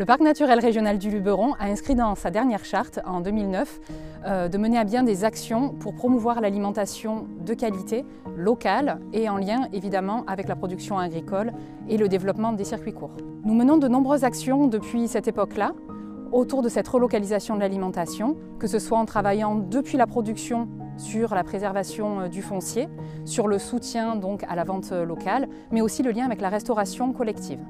Le parc naturel régional du Luberon a inscrit dans sa dernière charte en 2009 euh, de mener à bien des actions pour promouvoir l'alimentation de qualité locale et en lien évidemment avec la production agricole et le développement des circuits courts. Nous menons de nombreuses actions depuis cette époque-là autour de cette relocalisation de l'alimentation, que ce soit en travaillant depuis la production sur la préservation euh, du foncier, sur le soutien donc à la vente euh, locale, mais aussi le lien avec la restauration collective.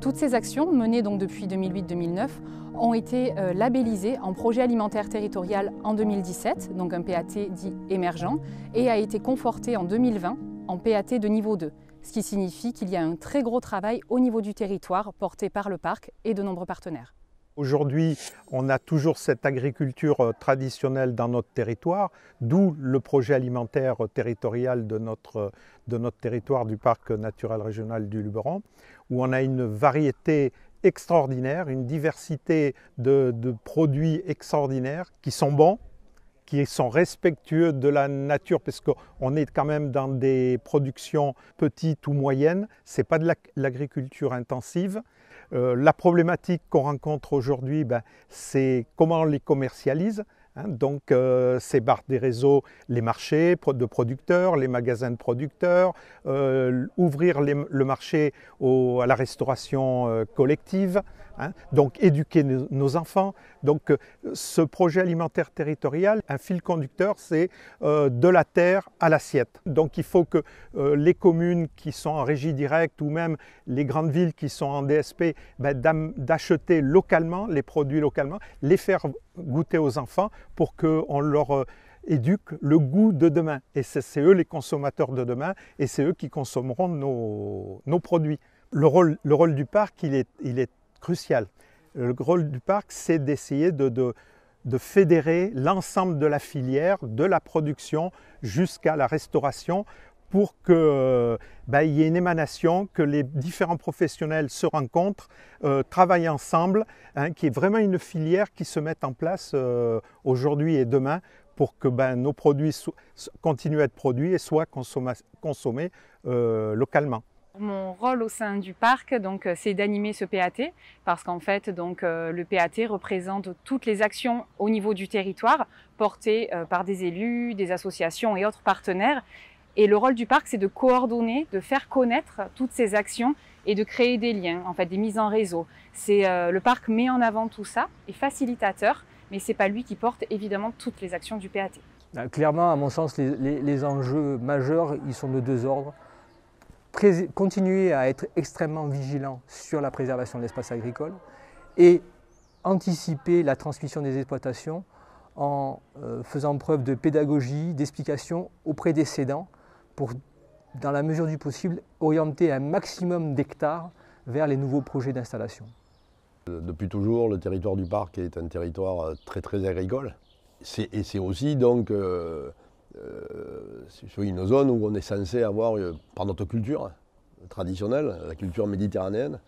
Toutes ces actions, menées donc depuis 2008-2009, ont été euh, labellisées en projet alimentaire territorial en 2017, donc un PAT dit émergent, et a été conforté en 2020 en PAT de niveau 2, ce qui signifie qu'il y a un très gros travail au niveau du territoire porté par le parc et de nombreux partenaires. Aujourd'hui, on a toujours cette agriculture euh, traditionnelle dans notre territoire, d'où le projet alimentaire euh, territorial euh, de notre, territoire du parc naturel régional du Luberon, où on a une variété extraordinaire, une diversité de, de produits extraordinaires qui sont bons, qui sont respectueux de la nature, parce qu'on est quand même dans des productions petites ou moyennes, ce n'est pas de l'agriculture intensive, euh, la problématique qu'on rencontre aujourd'hui, ben, c'est comment on les commercialise, Hein, donc ces euh, c'est des réseaux les marchés de producteurs, les magasins de producteurs, euh, ouvrir le marché à la restauration euh, collective, hein, donc éduquer nos, enfants. Donc ce projet alimentaire territorial, un fil conducteur, c'est de la terre à l'assiette. Donc il faut que les communes qui sont en régie directe ou même les grandes villes qui sont en DSP, ben, d'acheter localement les produits localement, les faire goûter aux enfants pour qu'on leur euh, éduque le goût de demain. Et c'est eux les consommateurs de demain et c'est eux qui consommeront nos, produits. Le rôle, du parc, il est, crucial. Le rôle du parc, c'est d'essayer de fédérer l'ensemble de la filière, de la production jusqu'à la restauration, pour qu'il euh, bah, y ait une émanation, que les différents professionnels se rencontrent, euh, travaillent ensemble, hein, qui est vraiment une filière qui se mette en place euh, aujourd'hui et demain pour que ben, nos produits continuent à être produits et soient consommés localement mon rôle au sein du parc, donc, c'est d'animer ce PAT, parce qu'en fait, donc, le PAT représente toutes les actions au niveau du territoire portées par des élus, des associations et autres partenaires et le rôle du parc, c'est de coordonner, de faire connaître toutes ces actions et de créer des liens, en fait, des mises en réseau. C'est euh, le parc met en avant tout ça, est facilitateur, mais c'est pas lui qui porte évidemment toutes les actions du PAT. Bah, clairement, à mon sens, les, enjeux majeurs, ils sont de deux ordres. continuer à être extrêmement vigilant sur la préservation de l'espace agricole et anticiper la transmission des exploitations en euh, faisant preuve de pédagogie, d'explication auprès des cédants pour, dans la mesure du possible, orienter un maximum d'hectares vers les nouveaux projets d'installation. Depuis toujours, le territoire du parc est un territoire euh, très très agricole. Et c'est aussi donc euh, euh, une zone où on est censé avoir, par notre culture traditionnelle, la culture méditerranéenne,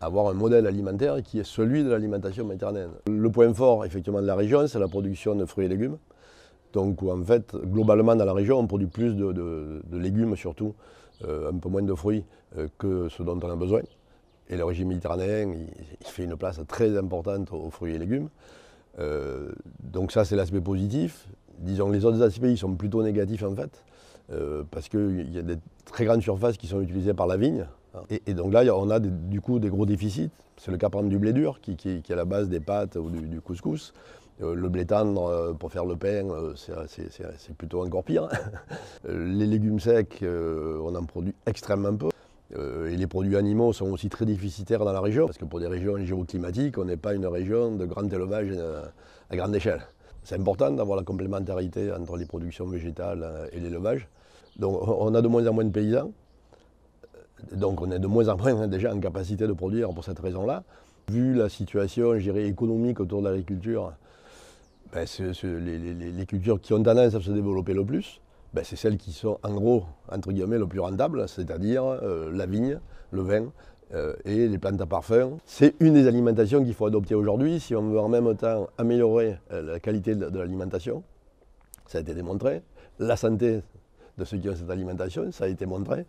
avoir un modèle alimentaire qui est celui de l'alimentation méditerranéenne. Le point fort effectivement de la région, c'est la production de fruits et légumes. Donc en fait, globalement dans la région, on produit plus de, légumes surtout, euh, un peu moins de fruits euh, que ce dont on a besoin. Et le régime méditerranéen, il, fait une place très importante aux fruits et légumes. Euh, donc ça, c'est l'aspect positif. Disons que les autres aspects, ils sont plutôt négatifs en fait, parce qu'il y a des très grandes surfaces qui sont utilisées par la vigne. Et, donc là, on a du coup des gros déficits. C'est le cas par exemple du blé dur, qui, est à la base des pâtes ou du couscous. Euh, le blé tendre euh, pour faire le pain, euh, c'est plutôt encore pire. Hein. les légumes secs, on en produit extrêmement peu. Et les produits animaux sont aussi très déficitaires dans la région, parce que pour des régions géoclimatiques, on n'est pas une région de grand élevage à grande échelle. C'est important d'avoir la complémentarité entre les productions végétales et l'élevage. Donc on a de moins en moins de paysans, donc on est de moins en moins hein, déjà en capacité de produire pour cette raison-là. Vu la situation économique autour de l'agriculture, ben, les, cultures qui ont tendance à se développer le plus, ben, c'est celles qui sont en gros, entre guillemets, le plus rentable, c'est-à-dire euh, la vigne, le vin euh, et les plantes à parfum. C'est une des alimentations qu'il faut adopter aujourd'hui si on veut en même temps améliorer euh, la qualité de, l'alimentation. Ça a été démontré. La santé de ceux qui ont cette alimentation, ça a été montré.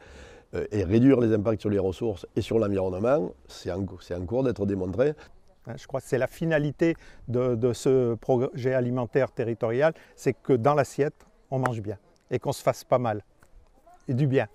et réduire les impacts sur les ressources et sur l'environnement, c'est en cours d'être démontré. Hein, je crois que c'est la finalité de, ce projet alimentaire territorial, c'est que dans l'assiette, on mange bien et qu'on se fasse pas mal et du bien.